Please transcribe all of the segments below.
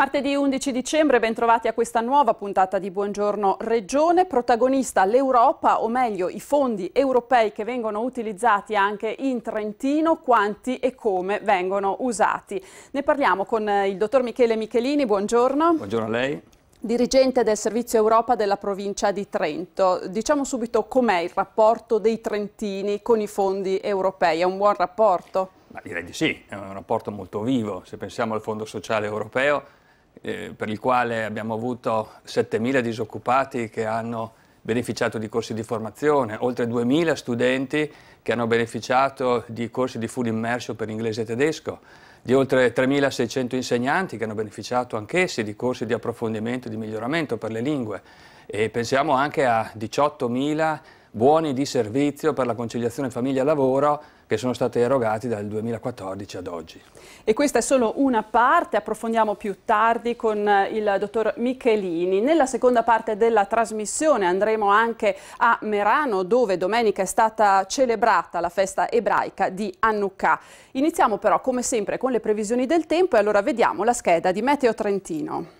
Martedì 11 dicembre, bentrovati a questa nuova puntata di Buongiorno Regione, protagonista l'Europa, o meglio i fondi europei che vengono utilizzati anche in Trentino, quanti e come vengono usati. Ne parliamo con eh, il dottor Michele Michelini, buongiorno. Buongiorno a lei dirigente del Servizio Europa della provincia di Trento. Diciamo subito com'è il rapporto dei trentini con i fondi europei, è un buon rapporto? Ma direi di sì, è un rapporto molto vivo. Se pensiamo al Fondo Sociale Europeo, eh, per il quale abbiamo avuto 7.000 disoccupati che hanno beneficiato di corsi di formazione, oltre 2.000 studenti che hanno beneficiato di corsi di full immersion per inglese e tedesco, di oltre 3.600 insegnanti che hanno beneficiato anch'essi di corsi di approfondimento e di miglioramento per le lingue e pensiamo anche a 18.000 buoni di servizio per la conciliazione famiglia-lavoro che sono stati erogati dal 2014 ad oggi. E questa è solo una parte, approfondiamo più tardi con eh, il dottor Michelini. Nella seconda parte della trasmissione andremo anche a Merano dove domenica è stata celebrata la festa ebraica di Annukkah. Iniziamo però come sempre con le previsioni del tempo e allora vediamo la scheda di Meteo Trentino.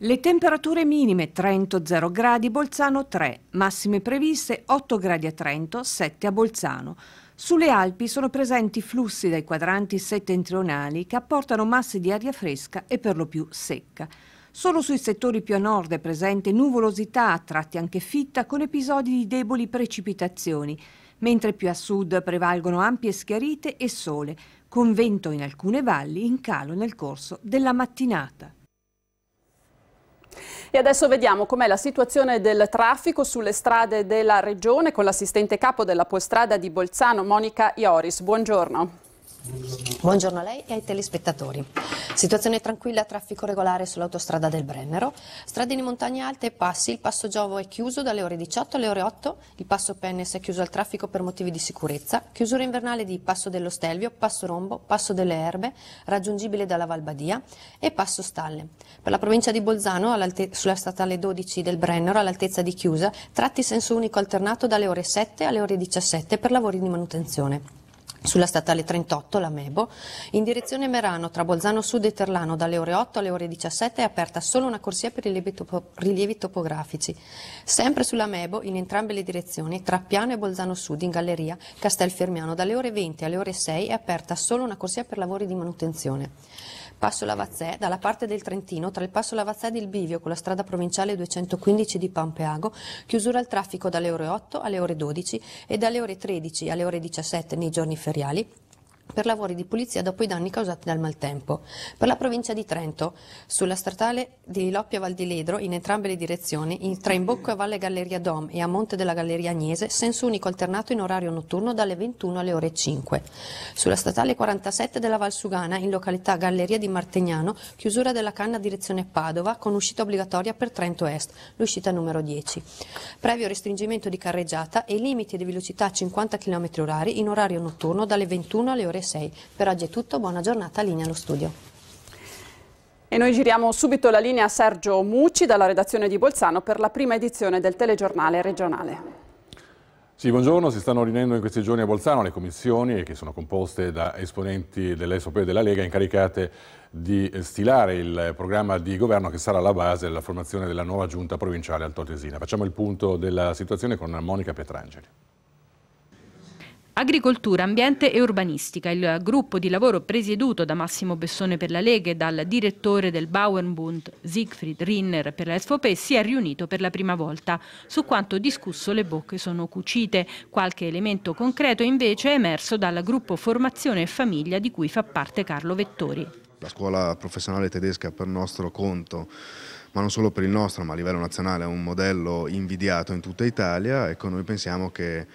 Le temperature minime Trento 0 gradi, Bolzano 3, massime previste 8 gradi a Trento, 7 a Bolzano. Sulle Alpi sono presenti flussi dai quadranti settentrionali che apportano masse di aria fresca e per lo più secca. Solo sui settori più a nord è presente nuvolosità, a tratti anche fitta, con episodi di deboli precipitazioni, mentre più a sud prevalgono ampie schiarite e sole, con vento in alcune valli in calo nel corso della mattinata. E adesso vediamo com'è la situazione del traffico sulle strade della regione con l'assistente capo della postrada di Bolzano, Monica Ioris. Buongiorno. Buongiorno a lei e ai telespettatori. Situazione tranquilla, traffico regolare sull'autostrada del Brennero. Stradini Montagne Alte e Passi, il passo Giovo è chiuso dalle ore 18 alle ore 8, il passo Pennes è chiuso al traffico per motivi di sicurezza, chiusura invernale di Passo dello Stelvio, Passo Rombo, Passo delle Erbe, raggiungibile dalla Valbadia e Passo Stalle. Per la provincia di Bolzano, sulla statale 12 del Brennero, all'altezza di chiusa, tratti senso unico alternato dalle ore 7 alle ore 17 per lavori di manutenzione sulla statale 38, la Mebo, in direzione Merano tra Bolzano Sud e Terlano dalle ore 8 alle ore 17 è aperta solo una corsia per rilievi, topo rilievi topografici. Sempre sulla Mebo, in entrambe le direzioni, tra Piano e Bolzano Sud, in galleria Castelfermiano, dalle ore 20 alle ore 6 è aperta solo una corsia per lavori di manutenzione. Passo Lavazzè, dalla parte del Trentino, tra il Passo Lavazzè ed il Bivio con la strada provinciale 215 di Pampeago, chiusura al traffico dalle ore 8 alle ore 12 e dalle ore 13 alle ore 17 nei giorni feriali, per lavori di pulizia dopo i danni causati dal maltempo. Per la provincia di Trento, sulla stradale di Loppia Val di Ledro, in entrambe le direzioni, in, tra Imbocco e Valle Galleria Dom e a Monte della Galleria Agnese, senso unico alternato in orario notturno dalle 21 alle ore 5. Sulla stradale 47 della Valsugana, in località Galleria di Martegnano, chiusura della canna direzione Padova, con uscita obbligatoria per Trento Est, l'uscita numero 10. Previo restringimento di carreggiata e limiti di velocità a 50 km h in orario notturno dalle 21 alle ore ore 6. Per oggi è tutto, buona giornata, linea allo studio. E noi giriamo subito la linea a Sergio Mucci dalla redazione di Bolzano per la prima edizione del telegiornale regionale. Sì, buongiorno. Si stanno riunendo in questi giorni a Bolzano le commissioni che sono composte da esponenti dell'ESOP e della Lega incaricate di stilare il programma di governo che sarà la base della formazione della nuova giunta provinciale altoatesina. Facciamo il punto della situazione con Monica Petrangeli. Agricoltura, ambiente e urbanistica, il gruppo di lavoro presieduto da Massimo Bessone per la Lega e dal direttore del Bauernbund Siegfried Rinner per la SVP si è riunito per la prima volta. Su quanto discusso le bocche sono cucite, qualche elemento concreto invece è emerso dal gruppo Formazione e Famiglia di cui fa parte Carlo Vettori. La scuola professionale tedesca per nostro conto ma non solo per il nostro, ma a livello nazionale è un modello invidiato in tutta Italia. Ecco, noi pensiamo che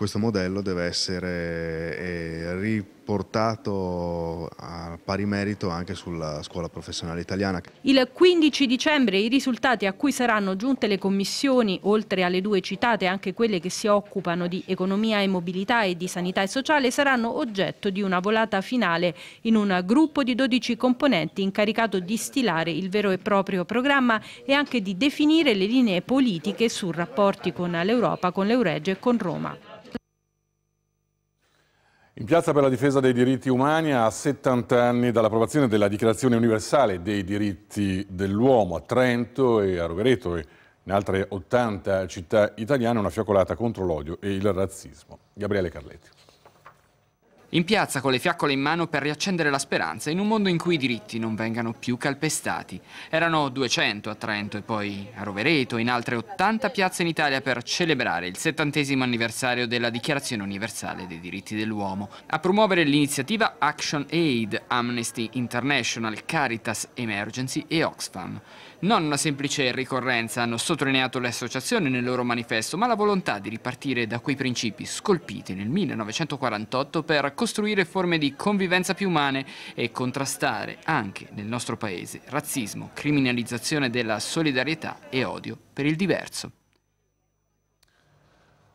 questo modello deve essere eh, riportato a pari merito anche sulla scuola professionale italiana. Il 15 dicembre i risultati a cui saranno giunte le commissioni, oltre alle due citate anche quelle che si occupano di economia e mobilità e di sanità e sociale, saranno oggetto di una volata finale in un gruppo di 12 componenti incaricato di stilare il vero e proprio programma e anche di definire le linee politiche su rapporti con l'Europa, con l'Euregio e con Roma. In piazza per la difesa dei diritti umani a 70 anni dall'approvazione della Dichiarazione universale dei diritti dell'uomo a Trento e a Rovereto e in altre 80 città italiane una fiocolata contro l'odio e il razzismo. Gabriele Carletti. In piazza con le fiaccole in mano per riaccendere la speranza in un mondo in cui i diritti non vengano più calpestati. Erano 200 a Trento e poi a Rovereto e in altre 80 piazze in Italia per celebrare il settantesimo anniversario della Dichiarazione Universale dei Diritti dell'Uomo. A promuovere l'iniziativa Action Aid, Amnesty International, Caritas Emergency e Oxfam. Non una semplice ricorrenza, hanno sottolineato le associazioni nel loro manifesto, ma la volontà di ripartire da quei principi scolpiti nel 1948 per costruire forme di convivenza più umane e contrastare anche nel nostro paese razzismo, criminalizzazione della solidarietà e odio per il diverso.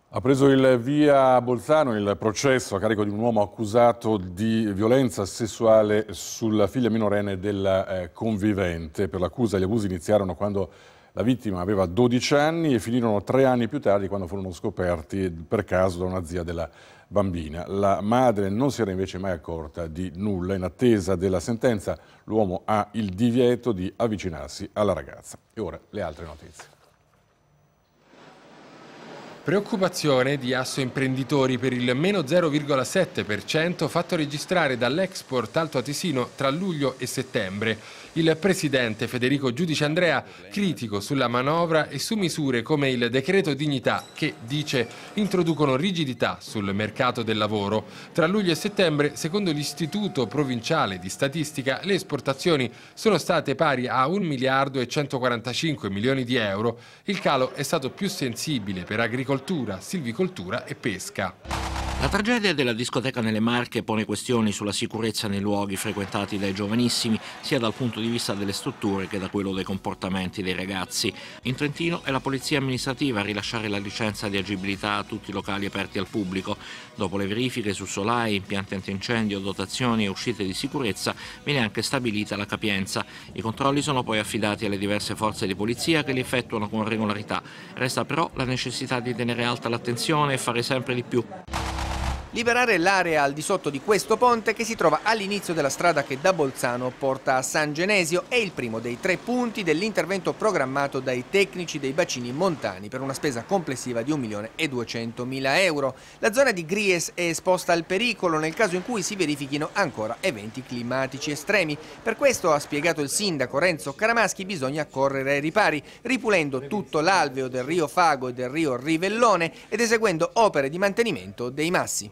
Ha preso il via Bolzano il processo a carico di un uomo accusato di violenza sessuale sulla figlia minorenne della eh, convivente. Per l'accusa gli abusi iniziarono quando la vittima aveva 12 anni e finirono tre anni più tardi quando furono scoperti per caso da una zia della bambina. La madre non si era invece mai accorta di nulla. In attesa della sentenza l'uomo ha il divieto di avvicinarsi alla ragazza. E ora le altre notizie. Preoccupazione di Asso Imprenditori per il meno 0,7% fatto registrare dall'export Alto Atisino tra luglio e settembre il presidente Federico Giudice Andrea, critico sulla manovra e su misure come il decreto dignità che, dice, introducono rigidità sul mercato del lavoro. Tra luglio e settembre, secondo l'Istituto Provinciale di Statistica, le esportazioni sono state pari a 1 miliardo e 145 milioni di euro. Il calo è stato più sensibile per agricoltura, silvicoltura e pesca. La tragedia della discoteca nelle Marche pone questioni sulla sicurezza nei luoghi frequentati dai giovanissimi, sia dal punto di di vista delle strutture che da quello dei comportamenti dei ragazzi. In Trentino è la polizia amministrativa a rilasciare la licenza di agibilità a tutti i locali aperti al pubblico. Dopo le verifiche su solai, impianti antincendio, dotazioni e uscite di sicurezza viene anche stabilita la capienza. I controlli sono poi affidati alle diverse forze di polizia che li effettuano con regolarità. Resta però la necessità di tenere alta l'attenzione e fare sempre di più liberare l'area al di sotto di questo ponte che si trova all'inizio della strada che da Bolzano porta a San Genesio è il primo dei tre punti dell'intervento programmato dai tecnici dei bacini montani per una spesa complessiva di 1.200.000 euro. La zona di Gries è esposta al pericolo nel caso in cui si verifichino ancora eventi climatici estremi. Per questo, ha spiegato il sindaco Renzo Caramaschi, bisogna correre ai ripari, ripulendo tutto l'alveo del rio Fago e del rio Rivellone ed eseguendo opere di mantenimento dei massi.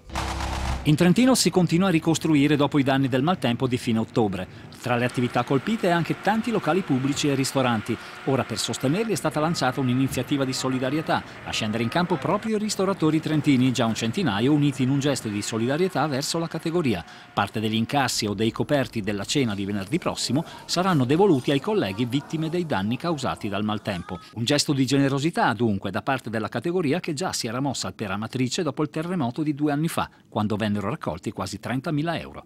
In Trentino si continua a ricostruire dopo i danni del maltempo di fine ottobre. Tra le attività colpite anche tanti locali pubblici e ristoranti. Ora per sostenerli è stata lanciata un'iniziativa di solidarietà, a scendere in campo proprio i ristoratori trentini, già un centinaio uniti in un gesto di solidarietà verso la categoria. Parte degli incassi o dei coperti della cena di venerdì prossimo saranno devoluti ai colleghi vittime dei danni causati dal maltempo. Un gesto di generosità dunque da parte della categoria che già si era mossa al Peramatrice dopo il terremoto di due anni fa, quando vennero raccolti quasi 30.000 euro.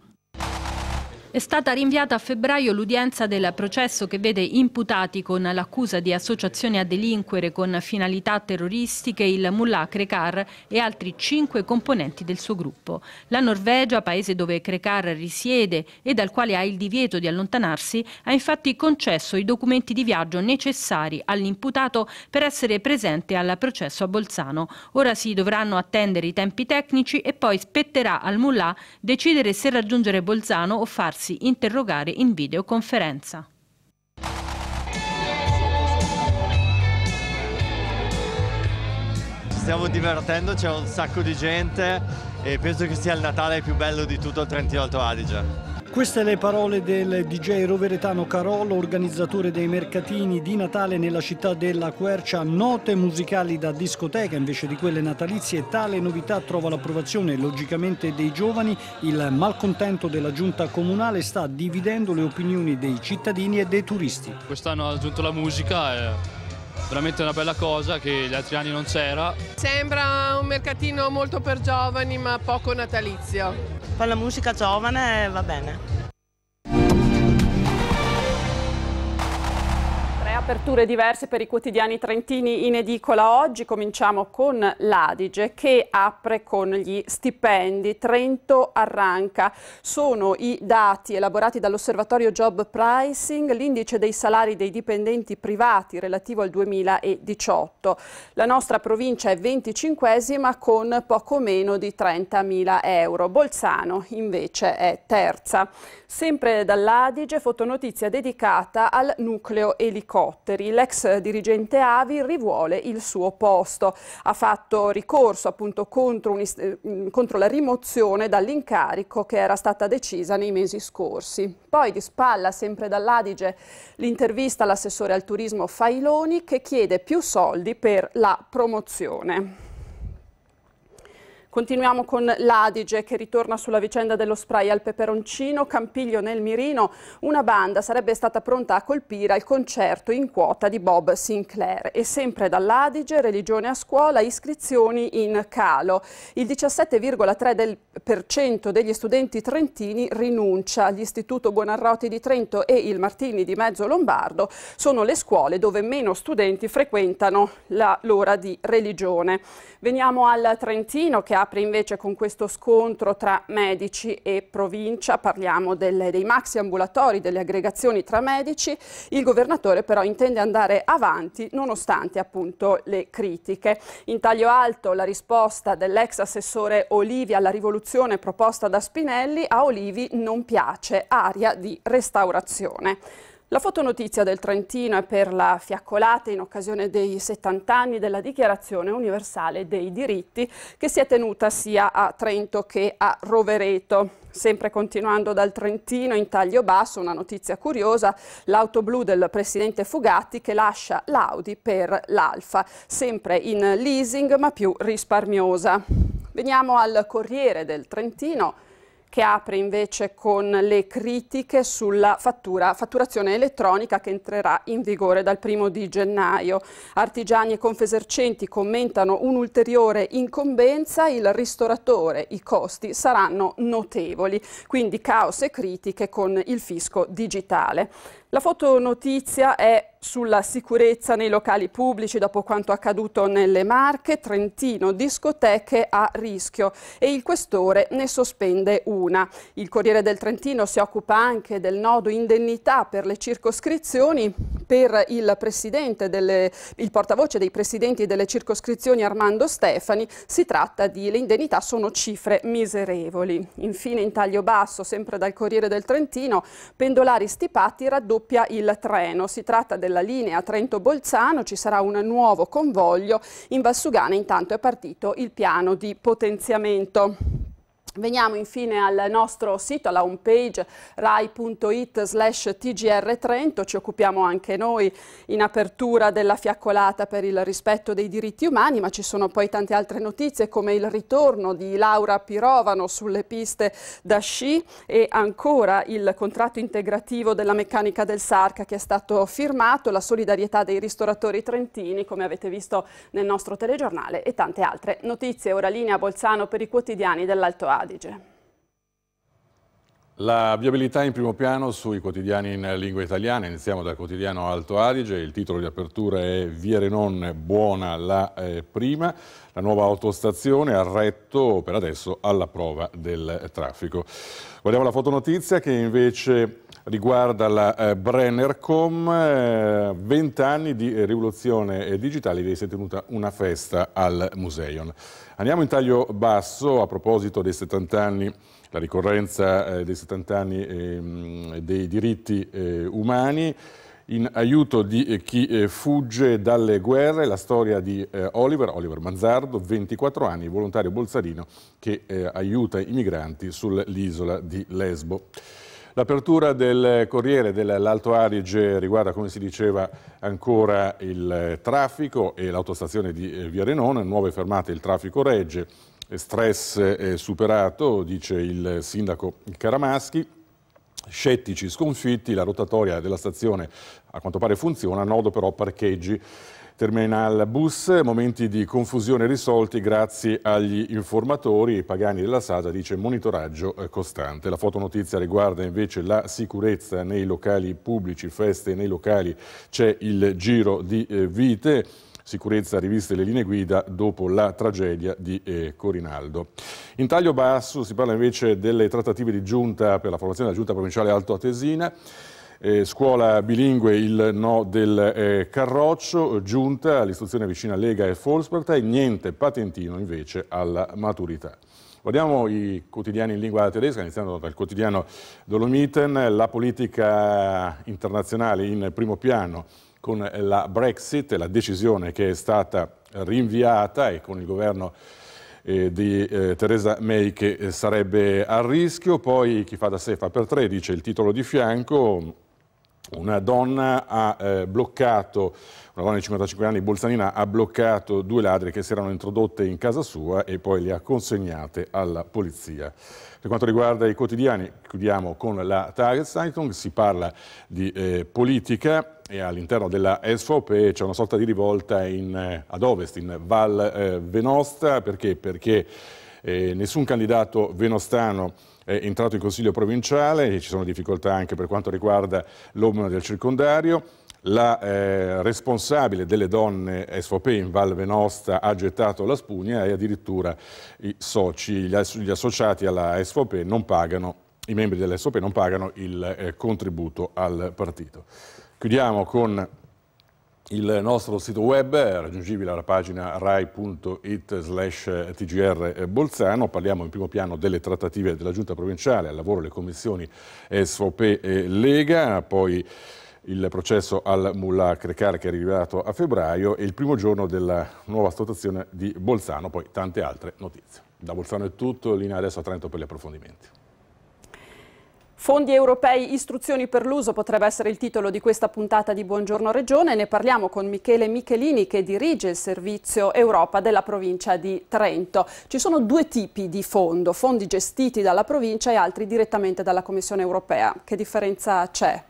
È stata rinviata a febbraio l'udienza del processo che vede imputati con l'accusa di associazione a delinquere con finalità terroristiche il mullah Krekar e altri cinque componenti del suo gruppo. La Norvegia, paese dove Krekar risiede e dal quale ha il divieto di allontanarsi, ha infatti concesso i documenti di viaggio necessari all'imputato per essere presente al processo a Bolzano. Ora si dovranno attendere i tempi tecnici e poi spetterà al mullah decidere se raggiungere Bolzano o farsi farsi interrogare in videoconferenza. Ci stiamo divertendo, c'è un sacco di gente e penso che sia il Natale più bello di tutto il Trentino Alto Adige. Queste le parole del DJ roveretano Carollo, organizzatore dei mercatini di Natale nella città della Quercia, note musicali da discoteca invece di quelle natalizie. Tale novità trova l'approvazione logicamente dei giovani. Il malcontento della giunta comunale sta dividendo le opinioni dei cittadini e dei turisti. Quest'anno ha aggiunto la musica è veramente una bella cosa che gli altri anni non c'era. Sembra un mercatino molto per giovani ma poco natalizio. Per la musica giovane va bene. Aperture diverse per i quotidiani trentini in edicola oggi. Cominciamo con l'Adige che apre con gli stipendi. Trento arranca. Sono i dati elaborati dall'osservatorio Job Pricing, l'indice dei salari dei dipendenti privati relativo al 2018. La nostra provincia è 25esima con poco meno di 30.000 euro. Bolzano invece è terza. Sempre dall'Adige fotonotizia dedicata al nucleo elicottero elicotteri. L'ex dirigente Avi rivuole il suo posto. Ha fatto ricorso appunto contro, un, mm, contro la rimozione dall'incarico che era stata decisa nei mesi scorsi. Poi di spalla, sempre dall'Adige, l'intervista all'assessore al turismo Failoni che chiede più soldi per la promozione. Continuiamo con l'Adige che ritorna sulla vicenda dello spray al peperoncino, Campiglio nel mirino. Una banda sarebbe stata pronta a colpire al concerto in quota di Bob Sinclair. E sempre dall'Adige, religione a scuola, iscrizioni in calo. Il 17,3% degli studenti trentini rinuncia. L'istituto Buonarroti di Trento e il Martini di Mezzo Lombardo sono le scuole dove meno studenti frequentano l'ora di religione. Veniamo al Trentino che ha apre invece con questo scontro tra medici e provincia, parliamo delle, dei maxi ambulatori, delle aggregazioni tra medici, il governatore però intende andare avanti nonostante appunto le critiche. In taglio alto la risposta dell'ex assessore Olivi alla rivoluzione proposta da Spinelli, a Olivi non piace, aria di restaurazione. La fotonotizia del Trentino è per la fiaccolata in occasione dei 70 anni della Dichiarazione Universale dei Diritti che si è tenuta sia a Trento che a Rovereto. Sempre continuando dal Trentino, in taglio basso, una notizia curiosa, l'auto blu del presidente Fugatti che lascia l'Audi per l'Alfa, sempre in leasing ma più risparmiosa. Veniamo al Corriere del Trentino che apre invece con le critiche sulla fattura, fatturazione elettronica che entrerà in vigore dal primo di gennaio. Artigiani e confesercenti commentano un'ulteriore incombenza, il ristoratore, i costi saranno notevoli, quindi caos e critiche con il fisco digitale. La fotonotizia è sulla sicurezza nei locali pubblici dopo quanto accaduto nelle Marche, Trentino, discoteche a rischio e il questore ne sospende una. Il Corriere del Trentino si occupa anche del nodo indennità per le circoscrizioni per il, delle, il portavoce dei presidenti delle circoscrizioni Armando Stefani, si tratta di le indennità sono cifre miserevoli. Infine in taglio basso, sempre dal Corriere del Trentino, pendolari stipati raddoppiano raddoppia il treno. Si tratta della linea Trento-Bolzano, ci sarà un nuovo convoglio. In Valsugana intanto è partito il piano di potenziamento. Veniamo infine al nostro sito, alla homepage rai.it slash tgr Trento, ci occupiamo anche noi in apertura della fiaccolata per il rispetto dei diritti umani, ma ci sono poi tante altre notizie come il ritorno di Laura Pirovano sulle piste da sci e ancora il contratto integrativo della meccanica del Sarca che è stato firmato, la solidarietà dei ristoratori trentini come avete visto nel nostro telegiornale e tante altre notizie. Ora linea a Bolzano per i quotidiani dell'Alto Adige. Adige. La viabilità in primo piano sui quotidiani in lingua italiana, iniziamo dal quotidiano Alto Adige, il titolo di apertura è Via Renon buona la eh, prima, la nuova autostazione a Retto per adesso alla prova del traffico. Guardiamo la fotonotizia che invece riguarda la eh, Brennercom, eh, 20 anni di rivoluzione digitale, ieri si è tenuta una festa al Museion. Andiamo in taglio basso a proposito dei 70 anni la ricorrenza eh, dei 70 anni eh, dei diritti eh, umani, in aiuto di eh, chi eh, fugge dalle guerre, la storia di eh, Oliver, Oliver Manzardo, 24 anni, volontario bolzarino che aiuta i migranti sull'isola di Lesbo. L'apertura del Corriere dell'Alto Adige riguarda, come si diceva, ancora il eh, traffico e l'autostazione di eh, Via Renone, nuove fermate, il traffico regge, stress eh, superato, dice il sindaco Caramaschi, scettici sconfitti, la rotatoria della stazione a quanto pare funziona, nodo però parcheggi terminal bus, momenti di confusione risolti grazie agli informatori. Pagani della SATA dice monitoraggio eh, costante. La fotonotizia riguarda invece la sicurezza nei locali pubblici, feste nei locali, c'è il giro di eh, vite sicurezza riviste le linee guida dopo la tragedia di eh, Corinaldo. In taglio basso si parla invece delle trattative di giunta per la formazione della giunta provinciale Alto Atesina eh, scuola bilingue il no del eh, Carroccio, giunta all'istruzione vicina Lega e Volkspartei, niente patentino invece alla maturità. Guardiamo i quotidiani in lingua tedesca, iniziando dal quotidiano Dolomiten, la politica internazionale in primo piano con la Brexit, la decisione che è stata rinviata e con il governo eh, di eh, Theresa May che eh, sarebbe a rischio, poi chi fa da sé fa per tre, dice il titolo di fianco, una donna ha eh, bloccato, una donna di 55 anni, Bolzanina, ha bloccato due ladri che si erano introdotte in casa sua e poi le ha consegnate alla polizia. Per quanto riguarda i quotidiani, chiudiamo con la Target Zeitung, si parla di eh, politica e all'interno della SVP c'è una sorta di rivolta in, eh, ad ovest, in Val eh, Venosta, perché? Perché eh, nessun candidato venostano eh, entrato in Consiglio provinciale, ci sono difficoltà anche per quanto riguarda l'omna del circondario, la eh, responsabile delle donne SVP in Val Venosta ha gettato la spugna e addirittura i soci, gli, gli associati alla SVP non pagano, i membri dell'SVP non pagano il eh, contributo al partito. Chiudiamo con il nostro sito web, raggiungibile alla pagina rai.it slash tgr Bolzano, parliamo in primo piano delle trattative della giunta provinciale, al lavoro le commissioni SOP e Lega, poi il processo al Mullah Crecar che è arrivato a febbraio e il primo giorno della nuova stazione di Bolzano, poi tante altre notizie. Da Bolzano è tutto, linea adesso a Trento per gli approfondimenti. Fondi europei istruzioni per l'uso potrebbe essere il titolo di questa puntata di Buongiorno Regione. Ne parliamo con Michele Michelini che dirige il servizio Europa della provincia di Trento. Ci sono due tipi di fondo, fondi gestiti dalla provincia e altri direttamente dalla Commissione europea. Che differenza c'è?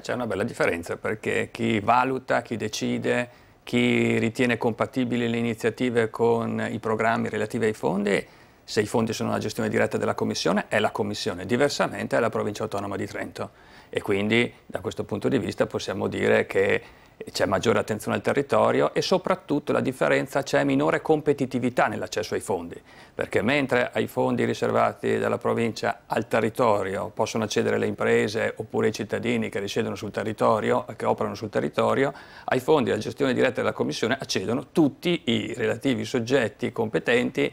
C'è una bella differenza perché chi valuta, chi decide, chi ritiene compatibili le iniziative con i programmi relativi ai fondi se i fondi sono una gestione diretta della Commissione, è la Commissione, diversamente è la Provincia Autonoma di Trento e quindi da questo punto di vista possiamo dire che c'è maggiore attenzione al territorio e soprattutto la differenza c'è minore competitività nell'accesso ai fondi, perché mentre ai fondi riservati dalla provincia al territorio possono accedere le imprese oppure i cittadini che risiedono sul territorio, che operano sul territorio, ai fondi della gestione diretta della Commissione accedono tutti i relativi soggetti competenti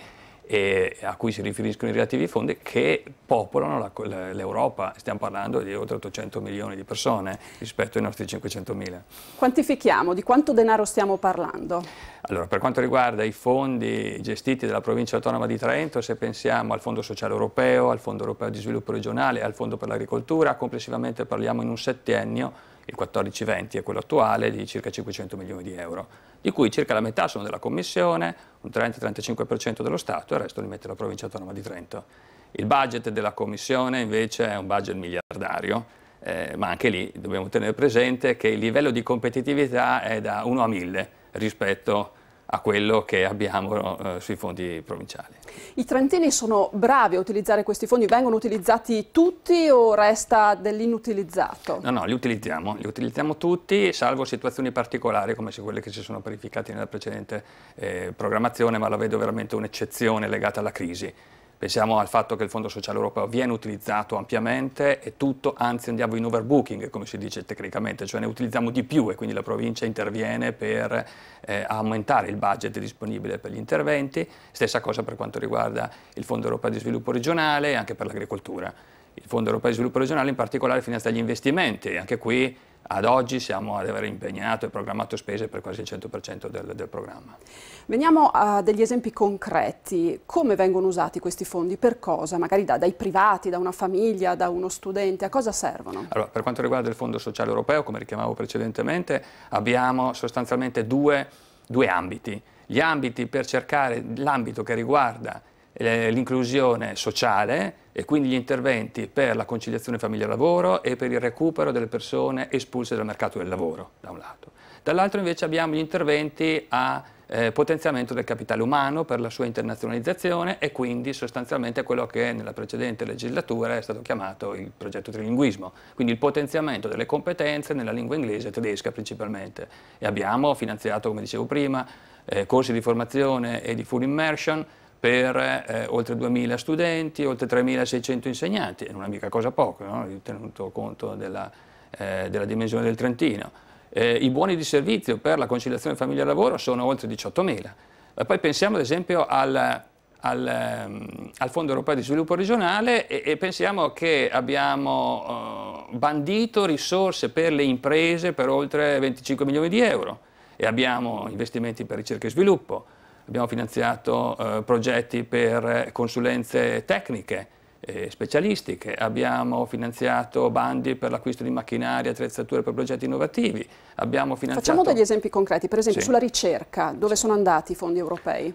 e a cui si riferiscono i relativi fondi, che popolano l'Europa. Stiamo parlando di oltre 800 milioni di persone rispetto ai nostri 500 mila. Quantifichiamo, di quanto denaro stiamo parlando? Allora, per quanto riguarda i fondi gestiti dalla provincia autonoma di Trento, se pensiamo al Fondo Sociale Europeo, al Fondo Europeo di Sviluppo Regionale, al Fondo per l'Agricoltura, complessivamente parliamo in un settennio, il 14-20 è quello attuale, di circa 500 milioni di euro di cui circa la metà sono della Commissione, un 30-35% dello Stato e il resto li mette la provincia autonoma di Trento. Il budget della Commissione invece è un budget miliardario, eh, ma anche lì dobbiamo tenere presente che il livello di competitività è da 1 a 1000 rispetto a quello che abbiamo eh, sui fondi provinciali. I trentini sono bravi a utilizzare questi fondi, vengono utilizzati tutti o resta dell'inutilizzato? No, no, li utilizziamo, li utilizziamo tutti, salvo situazioni particolari come quelle che si sono verificate nella precedente eh, programmazione, ma la vedo veramente un'eccezione legata alla crisi. Pensiamo al fatto che il Fondo Sociale Europeo viene utilizzato ampiamente e tutto, anzi andiamo in overbooking, come si dice tecnicamente, cioè ne utilizziamo di più e quindi la provincia interviene per eh, aumentare il budget disponibile per gli interventi. Stessa cosa per quanto riguarda il Fondo Europeo di Sviluppo Regionale e anche per l'agricoltura. Il Fondo Europeo di Sviluppo Regionale in particolare finanzia gli investimenti, e anche qui ad oggi siamo ad aver impegnato e programmato spese per quasi il 100% del, del, programma. Veniamo a degli esempi concreti. Come vengono usati questi fondi? Per cosa? Magari da, dai privati, da una famiglia, da uno studente? A cosa servono? Allora, per quanto riguarda il Fondo Sociale Europeo, come richiamavo precedentemente, abbiamo sostanzialmente due, due ambiti. Gli ambiti per cercare l'ambito che riguarda eh, l'inclusione sociale, e quindi gli interventi per la conciliazione famiglia-lavoro e per il recupero delle persone espulse dal mercato del lavoro, da un lato. Dall'altro invece abbiamo gli interventi a eh, potenziamento del capitale umano per la sua internazionalizzazione e quindi sostanzialmente quello che nella precedente legislatura è stato chiamato il progetto trilinguismo, quindi il potenziamento delle competenze nella lingua inglese e tedesca principalmente. E abbiamo finanziato, come dicevo prima, eh, corsi di formazione e di full immersion, per eh, oltre 2.000 studenti, oltre 3.600 insegnanti, non è mica cosa poco, no? tenuto conto della, eh, della, dimensione del Trentino. Eh, I buoni di servizio per la conciliazione famiglia-lavoro sono oltre 18.000. poi pensiamo ad esempio al, al, ehm, al, Fondo Europeo di Sviluppo Regionale e, e pensiamo che abbiamo eh, bandito risorse per le imprese per oltre 25 milioni di euro e abbiamo investimenti per ricerca e sviluppo abbiamo finanziato eh, progetti per consulenze tecniche, specialistiche, abbiamo finanziato bandi per l'acquisto di macchinari, e attrezzature per progetti innovativi, Facciamo degli esempi concreti, per esempio sì. sulla ricerca, dove sì. sono andati i fondi europei?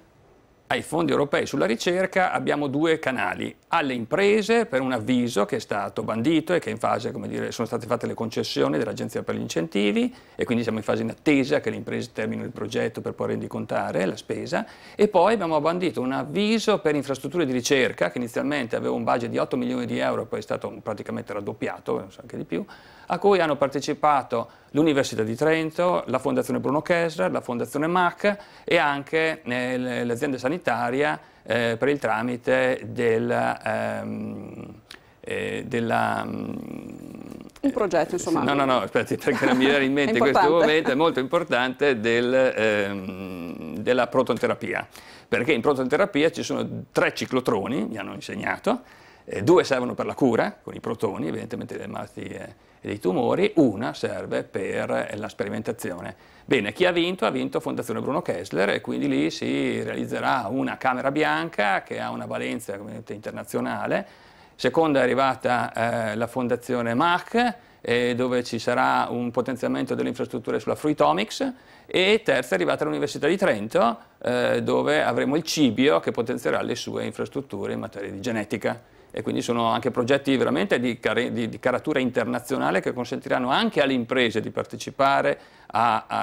ai fondi europei sulla ricerca abbiamo due canali, alle imprese per un avviso che è stato bandito e che in fase, come dire, sono state fatte le concessioni dell'Agenzia per gli incentivi e quindi siamo in fase in attesa che le imprese terminino il progetto per poi rendicontare la spesa e poi abbiamo bandito un avviso per infrastrutture di ricerca che inizialmente aveva un budget di 8 milioni di euro e poi è stato praticamente raddoppiato, non so anche di più, a cui hanno partecipato l'Università di Trento, la Fondazione Bruno Kessler, la Fondazione MAC e anche eh, l'azienda sanitaria eh, per il tramite del, ehm, eh, della... Mm, un progetto insomma. No, no, no, aspetta, perché non mi viene in mente questo momento, è molto importante del, ehm, della prototerapia, perché in prototerapia ci sono tre ciclotroni, mi hanno insegnato, eh, due servono per la cura, con i protoni evidentemente delle malattie eh, e dei tumori, una serve per eh, la sperimentazione. Bene, chi ha vinto? Ha vinto Fondazione Bruno Kessler e quindi lì si realizzerà una camera bianca che ha una valenza internazionale, seconda è arrivata eh, la Fondazione MAC eh, dove ci sarà un potenziamento delle infrastrutture sulla Fruitomics e terza è arrivata l'Università di Trento eh, dove avremo il Cibio che potenzierà le sue infrastrutture in materia di genetica e quindi sono anche progetti veramente di, di, di caratura internazionale che consentiranno anche alle imprese di partecipare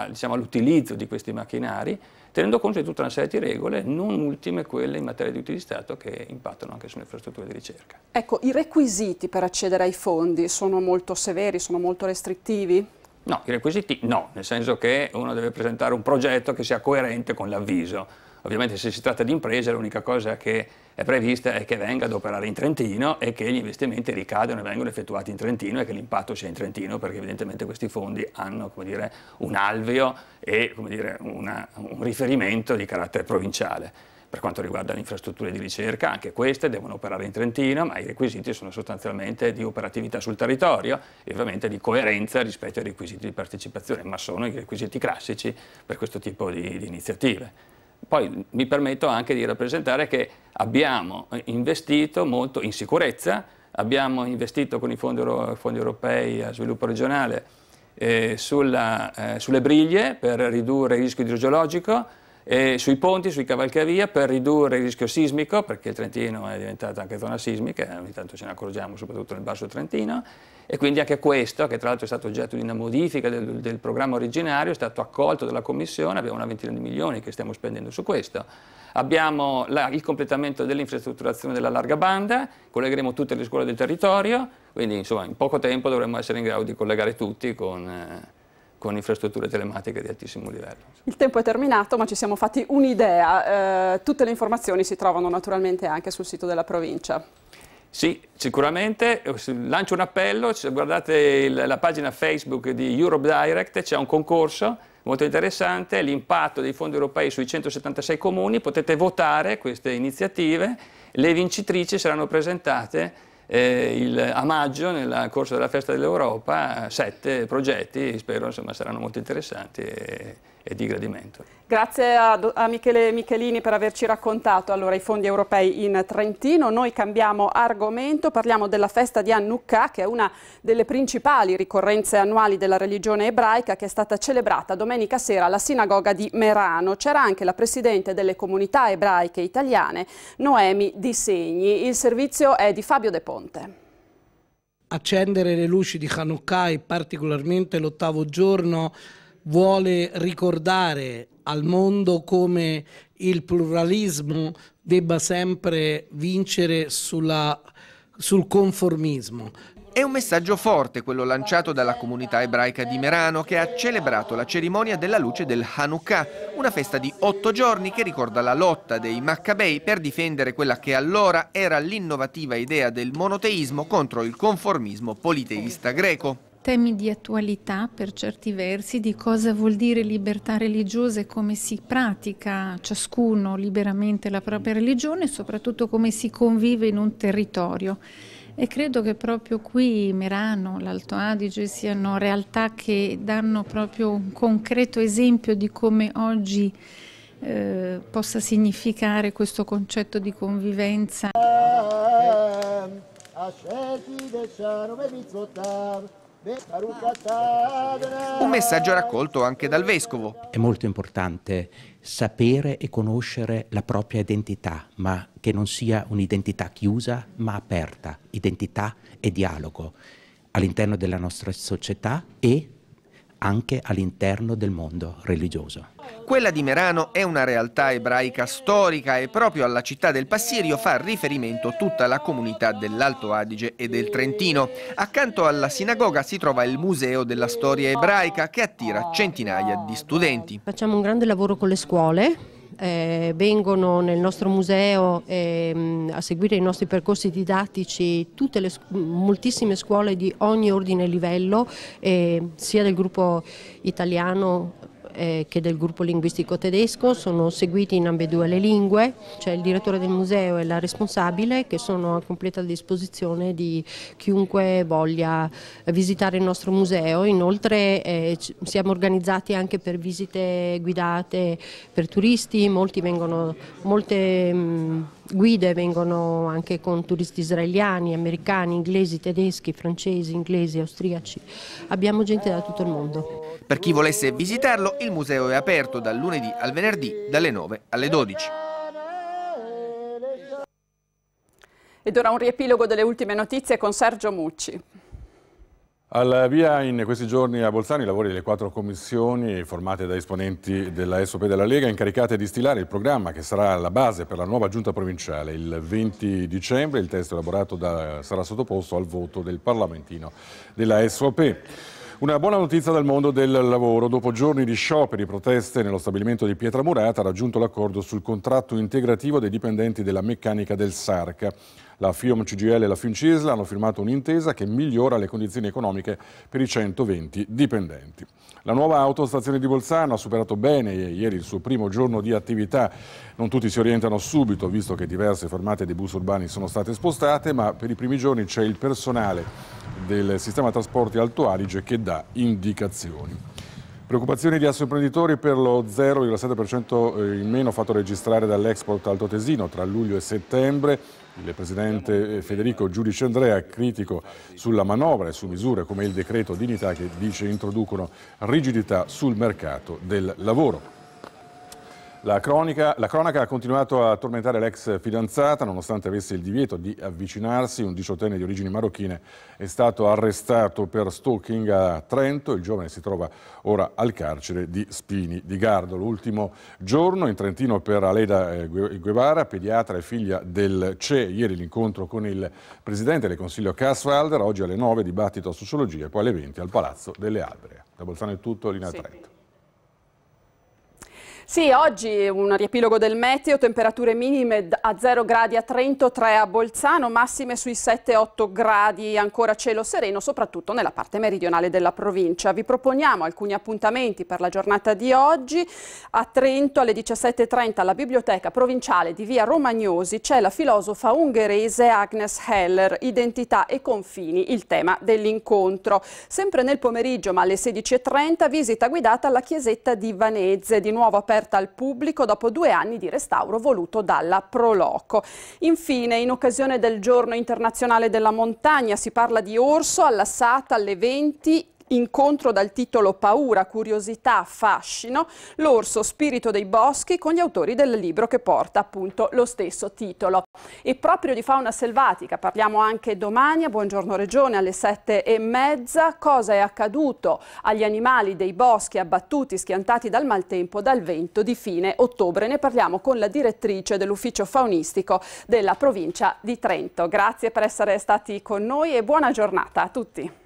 diciamo, all'utilizzo di questi macchinari tenendo conto di tutta una serie di regole, non ultime quelle in materia di utili di Stato che impattano anche sulle infrastrutture di ricerca. Ecco, i requisiti per accedere ai fondi sono molto severi, sono molto restrittivi? No, i requisiti no, nel senso che uno deve presentare un progetto che sia coerente con l'avviso Ovviamente se si tratta di imprese l'unica cosa che è prevista è che venga ad operare in Trentino e che gli investimenti ricadano e vengono effettuati in Trentino e che l'impatto sia in Trentino perché evidentemente questi fondi hanno dire, un alveo e dire, una, un riferimento di carattere provinciale. Per quanto riguarda le infrastrutture di ricerca, anche queste devono operare in Trentino, ma i requisiti sono sostanzialmente di operatività sul territorio e ovviamente di coerenza rispetto ai requisiti di partecipazione, ma sono i requisiti classici per questo tipo di, di iniziative poi mi permetto anche di rappresentare che abbiamo eh, investito molto in sicurezza, abbiamo investito con i fondi, fondi europei a sviluppo regionale eh, sulla, eh, sulle briglie per ridurre il rischio idrogeologico, eh, sui ponti, sui cavalcavia per ridurre il rischio sismico, perché il Trentino è diventata anche zona sismica, eh, ogni tanto ce ne accorgiamo, soprattutto nel basso Trentino, e quindi anche questo, che tra l'altro è stato oggetto di una modifica del, del programma originario, è stato accolto dalla Commissione, abbiamo una ventina di milioni che stiamo spendendo su questo. Abbiamo la, il completamento dell'infrastrutturazione della larga banda, collegheremo tutte le scuole del territorio, quindi insomma in poco tempo dovremmo essere in grado di collegare tutti con... Eh, con infrastrutture telematiche di altissimo livello. Il tempo è terminato, ma ci siamo fatti un'idea. Eh, tutte le informazioni si trovano naturalmente anche sul sito della provincia. Sì, sicuramente. Eh, Lancio un appello, guardate il, la pagina Facebook di Europe Direct, c'è un concorso molto interessante, l'impatto dei fondi europei sui 176 comuni, potete votare queste iniziative, le vincitrici saranno presentate eh, il, a maggio, nel corso della Festa dell'Europa, sette progetti, spero insomma, saranno molto interessanti. E, e di gradimento. Grazie a, a, Michele Michelini per averci raccontato allora, i fondi europei in Trentino. Noi cambiamo argomento, parliamo della festa di Annukkah che è una delle principali ricorrenze annuali della religione ebraica che è stata celebrata domenica sera alla sinagoga di Merano. C'era anche la presidente delle comunità ebraiche italiane, Noemi Di Segni. Il servizio è di Fabio De Ponte accendere le luci di Hanukkah e particolarmente l'ottavo giorno vuole ricordare al mondo come il pluralismo debba sempre vincere sulla, sul conformismo. È un messaggio forte quello lanciato dalla comunità ebraica di Merano che ha celebrato la cerimonia della luce del Hanukkah, una festa di otto giorni che ricorda la lotta dei Maccabei per difendere quella che allora era l'innovativa idea del monoteismo contro il conformismo politeista greco temi di attualità per certi versi, di cosa vuol dire libertà religiosa e come si pratica ciascuno liberamente la propria religione e soprattutto come si convive in un territorio. E credo che proprio qui Merano, l'Alto Adige siano realtà che danno proprio un concreto esempio di come oggi eh, possa significare questo concetto di convivenza. Ehm, un messaggio raccolto anche dal vescovo. È molto importante sapere e conoscere la propria identità, ma che non sia un'identità chiusa, ma aperta. Identità e dialogo all'interno della nostra società e anche all'interno del mondo religioso. Quella di Merano è una realtà ebraica storica e proprio alla città del Passirio fa riferimento tutta la comunità dell'Alto Adige e del Trentino. Accanto alla sinagoga si trova il Museo della Storia Ebraica che attira centinaia di studenti. Facciamo un grande lavoro con le scuole, eh, vengono nel nostro museo eh, a seguire i nostri percorsi didattici le, moltissime scuole di ogni ordine e livello, eh, sia del gruppo italiano eh, che del gruppo linguistico tedesco, sono seguiti in ambedue le lingue, c'è il direttore del museo e la responsabile che sono a completa disposizione di chiunque voglia visitare il nostro museo. Inoltre eh, siamo organizzati anche per visite guidate per turisti, molti vengono, molte, mh, mm, guide vengono anche con turisti israeliani, americani, inglesi, tedeschi, francesi, inglesi, austriaci. Abbiamo gente da tutto il mondo. Per chi volesse visitarlo, il museo è aperto dal lunedì al venerdì dalle 9 alle 12. Ed ora un riepilogo delle ultime notizie con Sergio Mucci. Al via in questi giorni a Bolzano i lavori delle quattro commissioni formate da esponenti della SOP e della Lega incaricate di stilare il programma che sarà la base per la nuova giunta provinciale. Il 20 dicembre il testo elaborato da, sarà sottoposto al voto del parlamentino della SOP. Una buona notizia dal mondo del lavoro. Dopo giorni di scioperi e proteste nello stabilimento di Pietra Murata, ha raggiunto l'accordo sul contratto integrativo dei dipendenti della meccanica del Sarca. La FIOM CGL e la FIOM CISL hanno firmato un'intesa che migliora le condizioni economiche per i 120 dipendenti. La nuova autostazione di Bolzano ha superato bene ieri il suo primo giorno di attività. Non tutti si orientano subito, visto che diverse fermate dei bus urbani sono state spostate, ma per i primi giorni c'è il personale del sistema trasporti Alto Adige che dà indicazioni. Preoccupazioni di assoprenditori per lo 0,7% eh, in meno fatto registrare dall'export alto tesino tra luglio e settembre. Il presidente Federico Giudice Andrea, critico sulla manovra e su misure come il decreto dignità che dice introducono rigidità sul mercato del lavoro. La, cronica, la, cronaca ha continuato a tormentare l'ex fidanzata nonostante avesse il divieto di avvicinarsi. Un diciottenne di origini marocchine è stato arrestato per stalking a Trento. Il giovane si trova ora al carcere di Spini di Gardo. L'ultimo giorno in Trentino per Aleda eh, Guevara, pediatra e figlia del CE. Ieri l'incontro con il presidente del Consiglio Caswalder. Oggi alle 9 dibattito a sociologia e poi alle 20 al Palazzo delle Alberee. Da Bolzano è tutto, Lina sì. Trento. Sì, oggi un riepilogo del meteo, temperature minime a 0 gradi a Trento, 3 a Bolzano, massime sui 7-8 gradi, ancora cielo sereno, soprattutto nella parte meridionale della provincia. Vi proponiamo alcuni appuntamenti per la giornata di oggi. A Trento alle 17.30 alla biblioteca provinciale di via Romagnosi c'è la filosofa ungherese Agnes Heller, Identità e confini, il tema dell'incontro. Sempre nel pomeriggio, ma alle 16.30, visita guidata alla chiesetta di Vanezze, di nuovo aperta aperta al pubblico dopo due anni di restauro voluto dalla Proloco. Infine, in occasione del Giorno Internazionale della Montagna si parla di Orso alla alle 20 incontro dal titolo Paura, curiosità, fascino, l'orso spirito dei boschi con gli autori del libro che porta appunto lo stesso titolo. E proprio di fauna selvatica parliamo anche domani a Buongiorno Regione alle sette e mezza. Cosa è accaduto agli animali dei boschi abbattuti, schiantati dal maltempo, dal vento di fine ottobre? Ne parliamo con la direttrice dell'ufficio faunistico della provincia di Trento. Grazie per essere stati con noi e buona giornata a tutti.